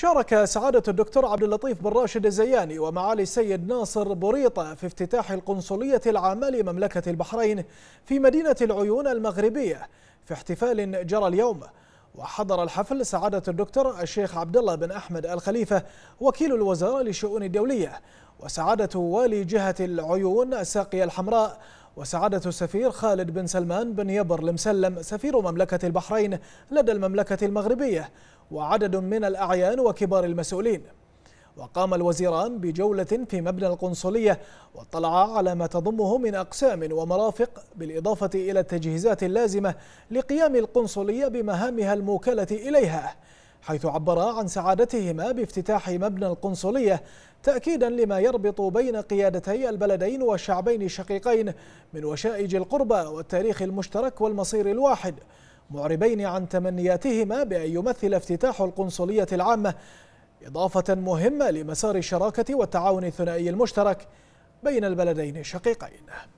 شارك سعادة الدكتور عبد اللطيف بن راشد الزياني ومعالي السيد ناصر بوريطة في افتتاح القنصلية العامة لمملكة البحرين في مدينة العيون المغربية في احتفال جرى اليوم وحضر الحفل سعادة الدكتور الشيخ عبد الله بن أحمد الخليفة وكيل الوزارة للشؤون الدولية وسعادة والي جهة العيون الساقية الحمراء وسعادة السفير خالد بن سلمان بن يبر المسلم سفير مملكة البحرين لدى المملكة المغربية وعدد من الأعيان وكبار المسؤولين وقام الوزيران بجولة في مبنى القنصلية واطلعا على ما تضمه من أقسام ومرافق بالإضافة إلى التجهيزات اللازمة لقيام القنصلية بمهامها الموكلة إليها حيث عبرا عن سعادتهما بافتتاح مبنى القنصلية تأكيدا لما يربط بين قيادتي البلدين والشعبين الشقيقين من وشائج القربة والتاريخ المشترك والمصير الواحد معربين عن تمنياتهما بأن يمثل افتتاح القنصلية العامة إضافة مهمة لمسار الشراكة والتعاون الثنائي المشترك بين البلدين الشقيقين